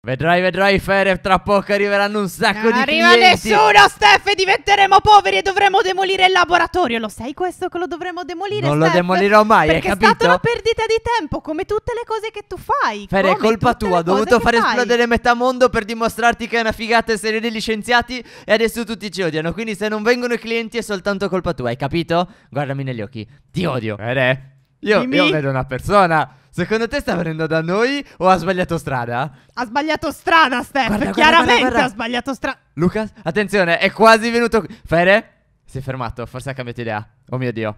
Vedrai, vedrai, Fere, tra poco arriveranno un sacco non di arriva clienti. nessuno, Steph, diventeremo poveri e dovremo demolire il laboratorio. Lo sai questo che lo dovremo demolire, Non Steph? lo demolirò mai, Perché hai capito? è stata una perdita di tempo, come tutte le cose che tu fai. Fere, è colpa tua, ho dovuto far esplodere metà mondo per dimostrarti che è una figata essere degli scienziati e adesso tutti ci odiano. Quindi se non vengono i clienti è soltanto colpa tua, hai capito? Guardami negli occhi, ti odio. Fere, io, io vedo una persona Secondo te sta venendo da noi o ha sbagliato strada? Ha sbagliato strada, Steph. Guarda, Chiaramente guarda, guarda, ha sbagliato strada. Lucas, attenzione, è quasi venuto qui. Fede? Si è fermato, forse ha cambiato idea. Oh mio Dio.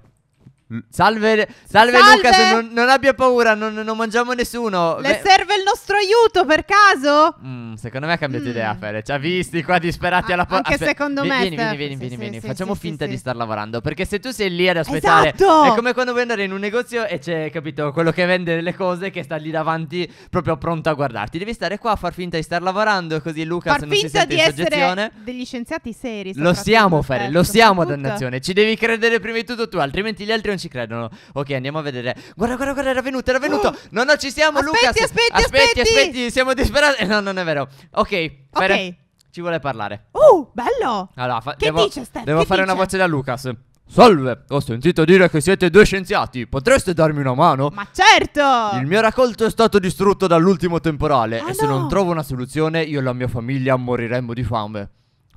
Salve, salve, salve, Luca, se non, non abbia paura, non, non, mangiamo nessuno. Le Beh... serve il nostro aiuto per caso? Mm, secondo me ha cambiato mm. idea, Fere. Ci ha visti qua disperati a- alla porta. Anche Aspe- ah, secondo me. Vieni, vieni, vieni, sì, vieni, sì, vieni. Sì, Facciamo finta di star lavorando. Perché se tu sei lì ad aspettare, esatto! è come quando vuoi andare in un negozio e c'è, capito, quello che vende le cose che sta lì davanti, proprio pronto a guardarti. Devi stare qua a far finta di star lavorando, così Luca far se non si sente in soggezione. degli scienziati seri. Lo siamo, Fere, eh, lo siamo, dannazione. Ci devi credere prima di tutto tu, altrimenti gli altri non ci credono. Ok, andiamo a vedere. Guarda, guarda, guarda, era venuto, era venuto. Oh. No, no, ci siamo, aspetti, Lucas. Aspetti, aspetti, aspetti, aspetti. Siamo disperati. Eh, no, non è vero. Ok, per... Fare... Ci vuole parlare. Uh, bello. Allora, fa... che devo, dice, Steph? Devo che fare dice? una voce da Lucas. Salve, ho sentito dire che siete due scienziati, potreste darmi una mano? Ma certo! Il mio raccolto è stato distrutto dall'ultimo temporale ah, e se non trovo una soluzione io e la mia famiglia moriremmo di fame.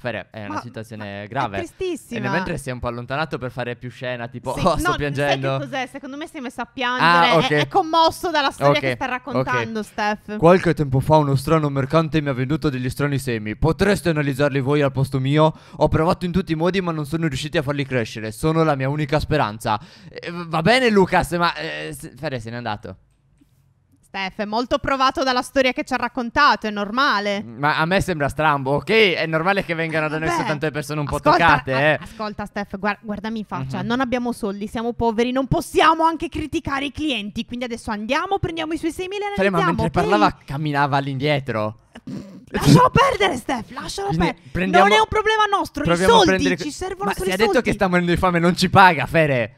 Fere, eh, è ma, una situazione grave. È tristissima. E mentre si è un po' allontanato per fare più scena, tipo, sì, oh, sto no, piangendo. Sai che cos'è? Secondo me si è messo a piangere. Ah, okay. è, è, commosso dalla storia okay. che sta raccontando, okay. Steph. Qualche tempo fa uno strano mercante mi ha venduto degli strani semi. Potreste analizzarli voi al posto mio? Ho provato in tutti i modi, ma non sono riusciti a farli crescere. Sono la mia unica speranza. Eh, va bene, Lucas, ma... Eh, Fere, se n'è andato. Steph, è molto provato dalla storia che ci ha raccontato, è normale. Ma a me sembra strambo, ok? È normale che vengano da noi Beh, soltanto le persone un ascolta, po' toccate, eh. Ascolta Steph, guard- guardami in faccia, uh-huh. non abbiamo soldi, siamo poveri, non possiamo anche criticare i clienti, quindi adesso andiamo, prendiamo i suoi 6.000 e analizziamo. Fere, ma mentre okay? parlava camminava all'indietro. Lascialo perdere, Steph. Lascialo perdere. Prendiamo... Non è un problema nostro. I soldi prendere... ci servono Ma solo i soldi. Ma si è detto che sta morendo di fame, non ci paga, Fere.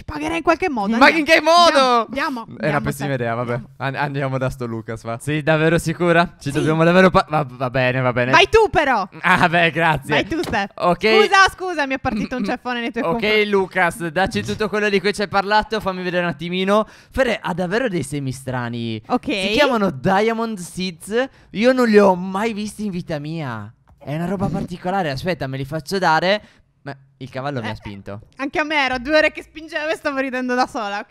Ci pagherà in qualche modo. Andiamo. Ma in che modo? Andiamo. andiamo. È andiamo, una pessima idea, vabbè. Andiamo da sto Lucas, va. Sì, davvero sicura? Ci sì. dobbiamo davvero. Va, va, bene, va bene. Vai tu, però. Ah, beh, grazie. Vai tu, Steph. Ok. Scusa, scusa, mi è partito un ceffone nei tuoi Ok, compagni. Lucas, dacci tutto quello di cui ci hai parlato. Fammi vedere un attimino. Fere ha davvero dei semi strani. Ok. Si chiamano Diamond Seeds. Io non li ho mai visti in vita mia. È una roba particolare, aspetta, me li faccio dare ma il cavallo eh, mi ha eh, spinto. Anche a me era due ore che spingeva e stavo ridendo da sola, ok.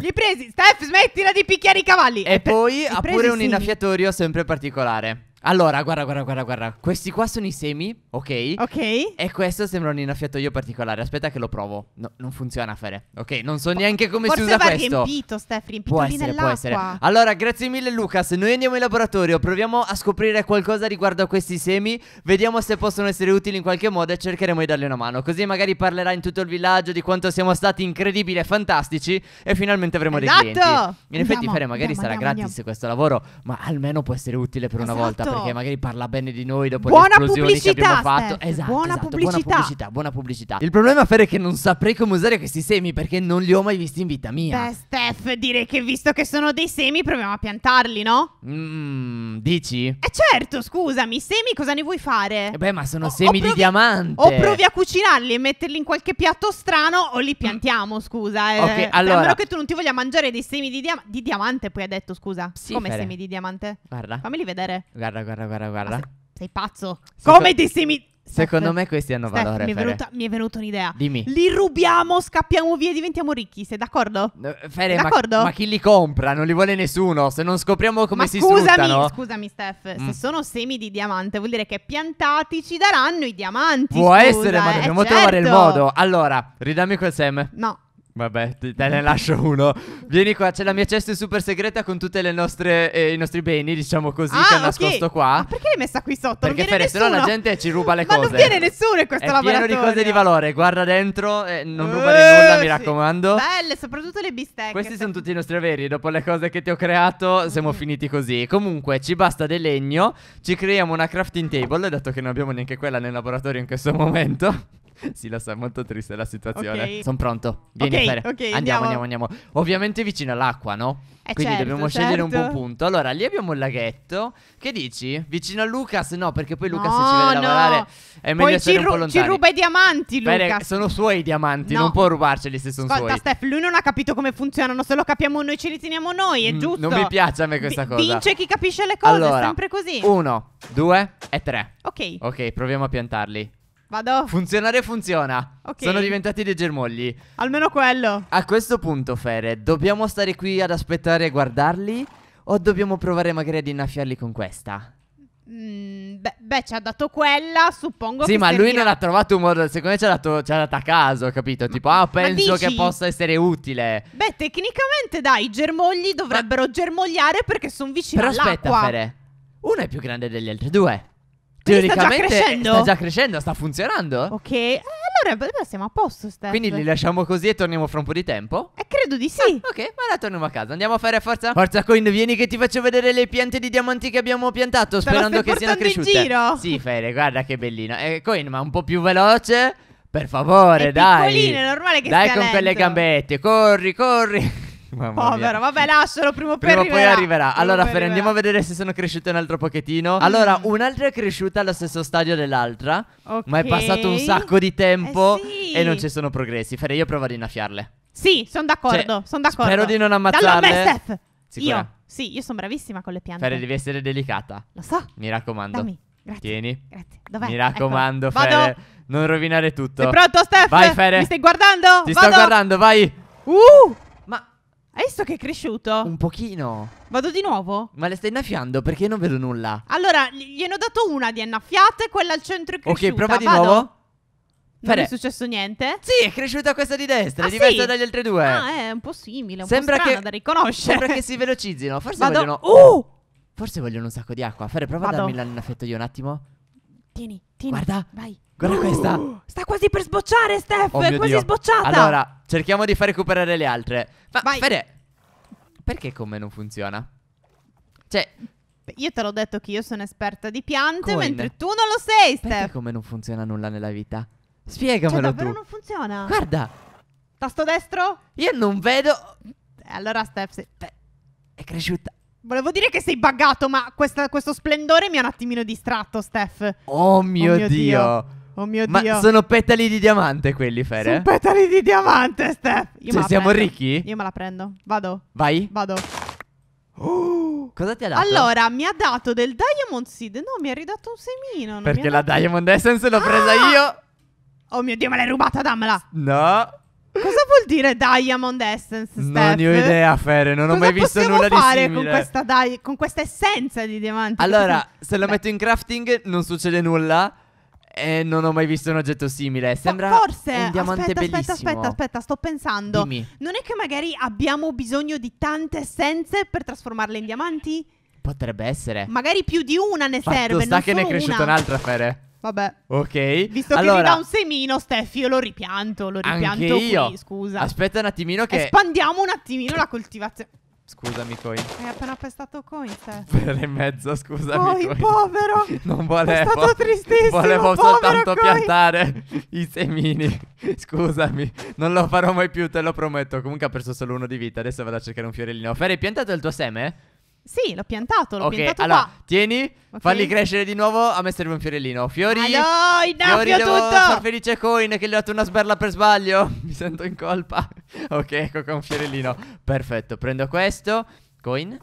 Li presi, Steph, smettila di picchiare i cavalli. E, e poi ha pure un sì. innaffiatorio sempre particolare. Allora, guarda, guarda, guarda, guarda. Questi qua sono i semi, ok? Ok. E questo sembra un innaffiatoio particolare. Aspetta che lo provo. No, non funziona, Fere. Ok, non so neanche come si usa questo. va questo. riempito, Steph, riempito può essere, può essere. Allora, grazie mille, Lucas. Noi andiamo in laboratorio, proviamo a scoprire qualcosa riguardo a questi semi. Vediamo se possono essere utili in qualche modo e cercheremo di dargli una mano. Così magari parlerà in tutto il villaggio di quanto siamo stati incredibili e fantastici e finalmente avremo esatto. dei clienti. Esatto! In effetti, andiamo, Fere, magari andiamo, sarà andiamo, gratis questo lavoro, ma almeno può essere utile per esatto. una volta Esatto. perché magari parla bene di noi dopo buona le esplosioni che abbiamo fatto. esatto, buona, esatto pubblicità. buona pubblicità, buona pubblicità. Il problema Fer, è che non saprei come usare questi semi perché non li ho mai visti in vita mia. Beh, Steph, direi che visto che sono dei semi proviamo a piantarli, no? Mmm, dici? Eh certo, scusami, semi cosa ne vuoi fare? Eh beh, ma sono o, semi o provi, di diamante. O provi a cucinarli e metterli in qualche piatto strano o li piantiamo, mm. scusa. Eh. Ok, cioè, allora. A che tu non ti voglia mangiare dei semi di, dia di diamante, poi ha detto, scusa. Sì, come Fer. semi di diamante? Guarda. Fammeli vedere. Guarda guarda, guarda, guarda, guarda. Ah, sei, sei, pazzo. Secondo, Come ti simi... Secondo me questi hanno Steph, valore. Mi è, venuta, mi è, venuta, un'idea. Dimmi. Li rubiamo, scappiamo via e diventiamo ricchi. Sei d'accordo? No, Fere, sei d'accordo? Ma, ma, chi li compra? Non li vuole nessuno. Se non scopriamo come ma si scusami, sfruttano. Scusami, Steph. Mm. Se sono semi di diamante, vuol dire che piantati ci daranno i diamanti. Può scusa, essere, ma eh, dobbiamo eh, certo. trovare il certo. modo. Allora, ridammi quel seme. No. Vabbè, te ne lascio uno. Vieni qua, c'è la mia cesta super segreta con tutti eh, i nostri beni, diciamo così, ah, che ho nascosto qua. Ma perché l'hai messa qui sotto? Perché Fere, se no la gente ci ruba le Ma cose. Ma non viene nessuno in questo È laboratorio. È pieno di cose di valore, guarda dentro eh, non uh, rubare nulla, sì. mi raccomando. Belle, soprattutto le bistecche. Questi sono tutti i nostri averi, dopo le cose che ti ho creato siamo mm. finiti così. Comunque, ci basta del legno, ci creiamo una crafting table, dato che non abbiamo neanche quella nel laboratorio in questo momento. sì, lo so, è molto triste la situazione. Okay. Sono pronto. Vieni okay, Fere. Okay, andiamo, andiamo, andiamo, Ovviamente vicino all'acqua, no? Eh Quindi certo, dobbiamo certo. scegliere un buon certo. punto. Allora, lì abbiamo un laghetto. Che dici? Vicino a Lucas? No, perché poi Lucas no, ci vede no. lavorare è meglio poi essere ru- un po' lontani. ci ruba i diamanti, Lucas. Fere, sono suoi i diamanti, no. non può rubarceli se sono Ascolta, suoi. Steph, lui non ha capito come funzionano, se lo capiamo noi ce li teniamo noi, è mm, giusto. Non mi piace a me questa v- cosa. Vince chi capisce le cose, allora, sempre così. Uno, due e tre. Ok. Ok, proviamo a piantarli. Vado. Funzionare funziona. Okay. Sono diventati dei germogli. Almeno quello. A questo punto, Fere, dobbiamo stare qui ad aspettare e guardarli? O dobbiamo provare magari ad innaffiarli con questa? Mm, beh, beh, ci ha dato quella, suppongo sì, che. Sì, ma lui non ha trovato un modo. Secondo me ci ha, dato, dato a caso, capito? tipo, ah, penso che possa essere utile. Beh, tecnicamente, dai, i germogli dovrebbero ma... germogliare perché sono vicini Però all'acqua. Però aspetta, Fere. Uno è più grande degli altri due teoricamente sta già crescendo. Sta già crescendo, sta funzionando. Ok, eh, allora, allora siamo a posto, Steph. Quindi li lasciamo così e torniamo fra un po' di tempo? Eh, credo di sì. Ah, ok, allora torniamo a casa. Andiamo a fare forza. Forza Coin, vieni che ti faccio vedere le piante di diamanti che abbiamo piantato, Te sperando che siano cresciute. in giro. Sì, Fede, guarda che bellino. Eh, Coin, ma un po' più veloce. Per favore, è dai. Piccolino, è normale che dai sia Dai con lento. quelle gambette, corri, corri. Mamma Povero, mia. vabbè, lascialo prima o poi prima o poi arriverà. Allora, Fer, andiamo a vedere se sono cresciute un altro pochettino. Allora, mm. un'altra è cresciuta allo stesso stadio dell'altra, Ok. ma è passato un sacco di tempo Eh sì. e non ci sono progressi. Fer, io provo ad innaffiarle. Sì, sono d'accordo, Cioè, sono d'accordo. Spero di non ammazzarle. Dallo Steph. Sicura? Io, sì, io sono bravissima con le piante. Fer, devi essere delicata. Lo so, Mi raccomando. dammi. Grazie. Tieni. Grazie. Dov'è? Mi ecco. raccomando, Eccola. Vado. non rovinare tutto. Sei pronto, Steph? Vai, Fere. Mi stai guardando? Ti sto guardando, vai. Uh! Hai visto che è cresciuto? Un pochino. Vado di nuovo? Ma le stai innaffiando perché io non vedo nulla. Allora, gliene ho dato una di innaffiate, quella al centro è cresciuta. Ok, prova di Vado. nuovo. Non Fare. è successo niente? Sì, è cresciuta questa di destra, ah, è diversa sì? dagli altri due. Ah, eh, è un po' simile, un sembra po' strana che, da riconoscere. Sembra che si velocizzino. Forse Vado. vogliono. Uh! Forse vogliono un sacco di acqua. Fare, prova Vado. a darmi l'annaffetto io un attimo. Tieni, tieni. Guarda. Vai. Guarda uh, questa. Sta quasi per sbocciare, Steph. Oh, è quasi Dio. sbocciata. Allora, cerchiamo di far recuperare le altre. Ma Vai. Fede, perché con me non funziona? Cioè, io te l'ho detto che io sono esperta di piante, Coin. mentre tu non lo sei, Steph. Perché come non funziona nulla nella vita? Spiegamelo cioè, davvero tu. non funziona. Guarda. Tasto destro? Io non vedo. Eh, allora, Steph, sei... è cresciuta. Volevo dire che sei buggato, ma questa, questo splendore mi ha un attimino distratto, Steph. Oh mio, oh mio dio. dio. Oh mio ma dio. sono petali di diamante quelli, Fere. Sono petali di diamante, Steph. Io cioè, siamo prendo. ricchi? Io me la prendo. Vado. Vai. Vado. Oh, cosa ti ha dato? Allora, mi ha dato del Diamond Seed. No, mi ha ridato un semino. Perché la dato... Diamond Essence l'ho ah! presa io. Oh mio dio, me l'hai rubata, dammela. No. Cosa vuol dire Diamond Essence, Steph? Non ne ho idea, Fere, non Cosa ho mai visto nulla di simile. Cosa possiamo fare con questa essenza di diamante? Allora, se lo metto in crafting non succede nulla e non ho mai visto un oggetto simile. Sembra Forse, un diamante aspetta, bellissimo. Aspetta, aspetta, aspetta, sto pensando. Dimmi. Non è che magari abbiamo bisogno di tante essenze per trasformarle in diamanti? Potrebbe essere. Magari più di una ne Fatto serve, sta non che ne è cresciuta una. un'altra, Fere. Vabbè. Ok. Visto allora, che mi dà un semino, Steffi, io lo ripianto. Lo ripianto anche io. scusa. Aspetta un attimino che. Espandiamo un attimino la coltivazione. Scusami, Coin. Hai appena pestato Coin, Steph. Per e mezzo, scusami. Coin, coin. povero. Non volevo. È stato tristissimo. Volevo soltanto coin. piantare i semini. Scusami, non lo farò mai più, te lo prometto. Comunque ha perso solo uno di vita. Adesso vado a cercare un fiorellino. Ferri, hai piantato il tuo seme? Sì, l'ho piantato, l'ho ok, piantato allora, qua. tieni, okay. falli crescere di nuovo, a me serve un fiorellino. Fiori, No, no, fiori devo tutto. far felice Coin che gli ho dato una sberla per sbaglio. Mi sento in colpa. ok, ecco qua un fiorellino. Perfetto, prendo questo. Coin,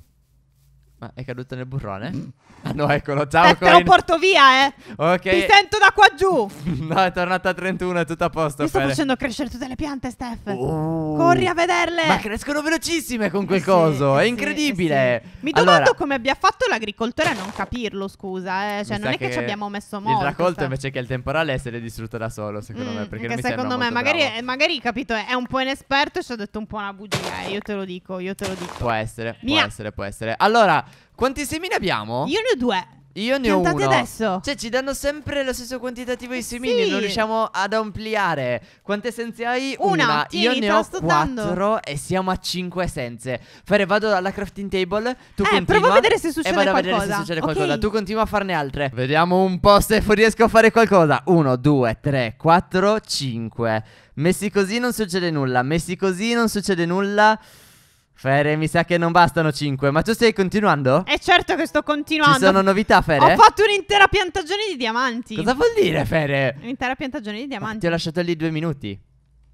ma ah, è caduto nel burrone? Mm. ah no, eccolo, ciao eh, Te lo porto via, eh Ok Ti sento da qua giù No, è tornata a 31, è tutto a posto Mi sto Fede. facendo crescere tutte le piante, Steph oh. Corri a vederle Ma crescono velocissime con eh quel eh coso, sì, è eh incredibile sì, sì. Mi domando allora... come abbia fatto l'agricoltore a non capirlo, scusa eh. Cioè, Mi non è che, che, ci abbiamo messo molto Il raccolto sta... Cioè. invece che il temporale essere distrutto da solo, secondo mm, me Perché non mi secondo me, magari, magari, capito, è un po' inesperto e ci ha detto un po' una bugia eh. Io te lo dico, io te lo dico Può essere, Mia. può essere, può essere Allora, quanti semi ne abbiamo? Io ne ho due. Io ne Piantate ho uno. adesso. Cioè, ci danno sempre lo stesso quantitativo di semini. Sì. Non riusciamo ad ampliare. Quante essenze hai? Una. Una. Tieni, Io ne ho quattro e siamo a cinque essenze. Fare, vado alla crafting table. Tu eh, continua. Provo a vedere se succede e vado qualcosa. a vedere se succede okay. Tu continua a farne altre. Vediamo un po' se riesco a fare qualcosa. Uno, due, tre, quattro, cinque. Messi così non succede nulla. Messi così non succede nulla. Fere, mi sa che non bastano 5, ma tu stai continuando? È eh, certo che sto continuando. Ci sono novità, Fere? Ho fatto un'intera piantagione di diamanti. Cosa vuol dire, Fere? Un'intera piantagione di diamanti. ti ho lasciato lì due minuti.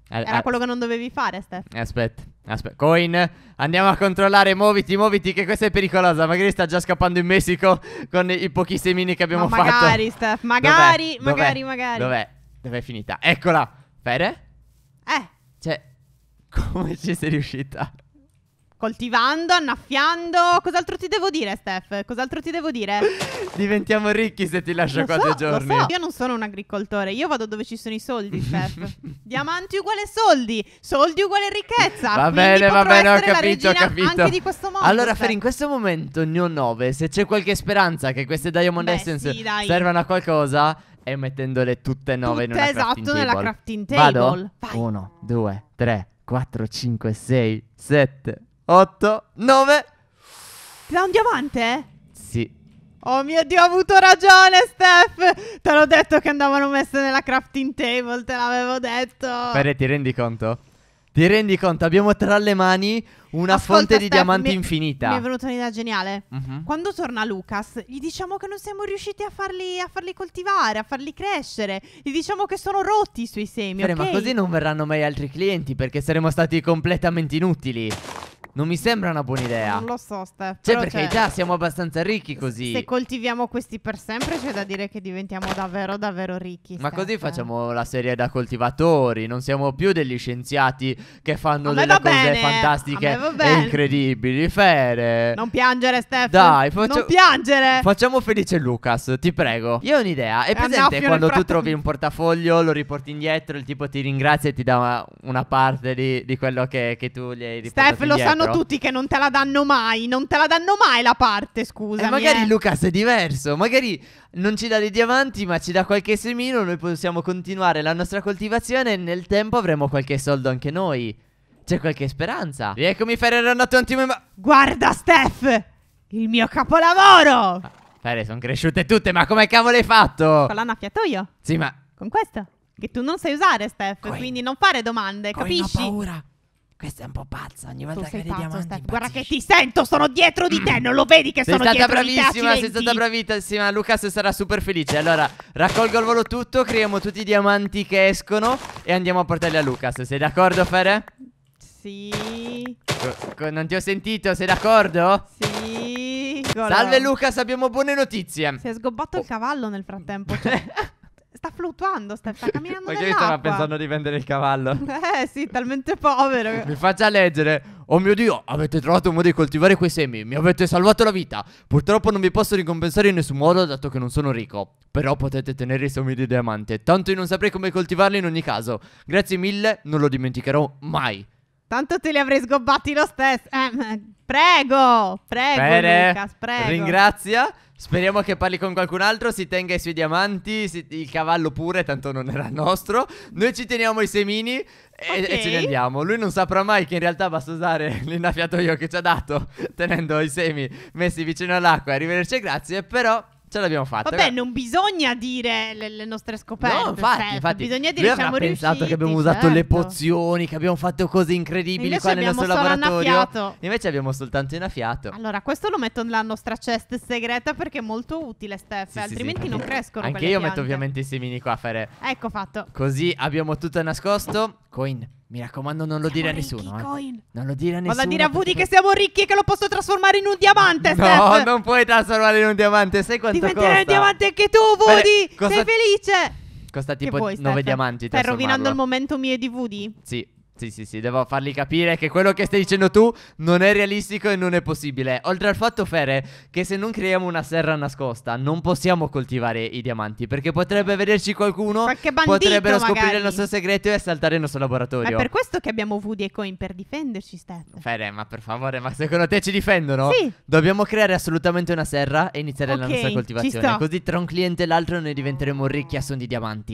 Era quello che non dovevi fare, Steph. Eh, aspetta, aspetta. Coin, andiamo a controllare. Muoviti, muoviti, che questa è pericolosa. Magari sta già scappando in Messico con i pochi semini che abbiamo no, magari, fatto. Magari, Steph. Magari, Dov'è? magari, Dov'è? magari. Dov'è? Dov'è finita? Eccola. Fere? Eh. Cioè, come ci sei riuscita? coltivando, annaffiando. Cos'altro ti devo dire, Steph? Cos'altro ti devo dire? Diventiamo ricchi se ti lascio lo quattro so, giorni. So. Io non sono un agricoltore, io vado dove ci sono i soldi, Steph. Diamanti uguale soldi, soldi uguale ricchezza. Va bene, va bene, ho capito, ho capito. Anche di questo mondo. Allora, Fer, in questo momento ne ho nove. Se c'è qualche speranza che queste Diamond Beh, Essence sì, servano a qualcosa, è mettendole tutte nove tutte in una esatto, crafting table. nella crafting table. Vado? Uno, due, tre, quattro, cinque, sei, sette, 8, 9. Ti dà un diamante? Sì. Oh mio Dio, ho avuto ragione, Steph! Te l'ho detto che andavano messe nella crafting table, te l'avevo detto. Pere, ti rendi conto? Ti rendi conto? Abbiamo tra le mani una Ascolta, fonte di Steph, diamanti mi, infinita. Mi è venuta un'idea geniale. Uh mhm. -huh. Quando torna Lucas, gli diciamo che non siamo riusciti a farli, a farli, coltivare, a farli crescere. Gli diciamo che sono rotti i suoi semi. Pere, okay? ma così non verranno mai altri clienti perché saremo stati completamente inutili. Non mi sembra una buona idea. Non lo so, Steph. Cioè, per cioè, carità, siamo abbastanza ricchi così. Se coltiviamo questi per sempre, c'è da dire che diventiamo davvero, davvero ricchi. Ma Steph. così eh. facciamo la serie da coltivatori. Non siamo più degli scienziati che fanno delle cose bene. fantastiche e incredibili. Fere. Non piangere, Steph. Dai, faccio... non piangere. Facciamo felice Lucas, ti prego. Io ho un'idea. È, è eh, presente quando tu trovi un portafoglio, lo riporti indietro, il tipo ti ringrazia e ti dà una, una parte di, di quello che, che, tu gli hai riportato Steph, indietro. lo sanno sanno tutti che non te la danno mai, non te la danno mai la parte, scusa. E magari eh. Lucas è diverso, magari non ci dà dei diamanti ma ci dà qualche semino, noi possiamo continuare la nostra coltivazione e nel tempo avremo qualche soldo anche noi. C'è qualche speranza. Rieccomi Ferrer andato un attimo Guarda Steph, il mio capolavoro! Ah, sono cresciute tutte, ma come cavolo hai fatto? Con l'annaffiatoio. Sì, ma... Con questo? Che tu non sai usare, Steph, Coi... quindi non fare domande, Coi capisci? Ho paura. Questa è un po' pazza. Ogni volta tu che vedi diamanti. Steph. Guarda che ti sento, sono dietro di te. Non lo vedi che sei sono dietro di te. Sei stata bravissima, sei stata bravissima. Lucas sarà super felice. Allora, raccolgo al volo tutto, creiamo tutti i diamanti che escono e andiamo a portarli a Lucas. Sei d'accordo, Fere? Sì. Co non ti ho sentito, sei d'accordo? Sì. Salve Lucas, abbiamo buone notizie. Si è sgobbato oh. il cavallo nel frattempo. Cioè. sta fluttuando, sta, sta camminando Perché stava pensando di vendere il cavallo. Eh sì, talmente povero. Che... Mi faccia leggere. Oh mio Dio, avete trovato un modo di coltivare quei semi, mi avete salvato la vita. Purtroppo non vi posso ricompensare in nessun modo dato che non sono ricco. Però potete tenere i semi di diamante, tanto io non saprei come coltivarli in ogni caso. Grazie mille, non lo dimenticherò mai. Tanto te li avrei sgobbati lo stesso. Eh, prego, prego, Bene. Lucas, prego. Ringrazia. Speriamo che parli con qualcun altro, si tenga i suoi diamanti, si, il cavallo pure, tanto non era nostro. Noi ci teniamo i semini e, okay. e ce ne andiamo. Lui non saprà mai che in realtà basta usare l'innaffiatoio che ci ha dato, tenendo i semi messi vicino all'acqua. Arrivederci, grazie, però Ce l'abbiamo fatta. Vabbè, ragazzi. non bisogna dire le, le nostre scoperte. No, infatti, certo. infatti bisogna dire che siamo riusciti. pensato che abbiamo usato certo. le pozioni, che abbiamo fatto cose incredibili Invece qua nel nostro laboratorio. Annaffiato. Invece abbiamo soltanto innaffiato. Allora, questo lo metto nella nostra chest segreta perché è molto utile, Steph, sì, altrimenti sì, non crescono Anche io piante. metto ovviamente i semini qua a fare. Ecco fatto. Così abbiamo tutto nascosto. Coin. Mi raccomando, non lo siamo dire a nessuno. Eh. Non lo dire a nessuno. Vado a dire a Woody perché... che siamo ricchi e che lo posso trasformare in un diamante. No, Steph. non puoi trasformare in un diamante. Sai quanto Diventerai costa? Diventerai un diamante anche tu, Woody. Beh, costa... Sei felice. Costa tipo vuoi, 9 Steph? diamanti. Stai rovinando il momento mio di Woody? Sì. Sì, sì, sì, devo fargli capire che quello che stai dicendo tu non è realistico e non è possibile. Oltre al fatto, Fere, che se non creiamo una serra nascosta non possiamo coltivare i diamanti, perché potrebbe vederci qualcuno, Qualche bandito, potrebbero scoprire magari. il nostro segreto e assaltare il nostro laboratorio. Ma è per questo che abbiamo Woody e Coin, per difenderci, Steph. Fere, ma per favore, ma secondo te ci difendono? Sì. Dobbiamo creare assolutamente una serra e iniziare okay, la nostra coltivazione. Così tra un cliente e l'altro noi diventeremo ricchi a son di diamanti.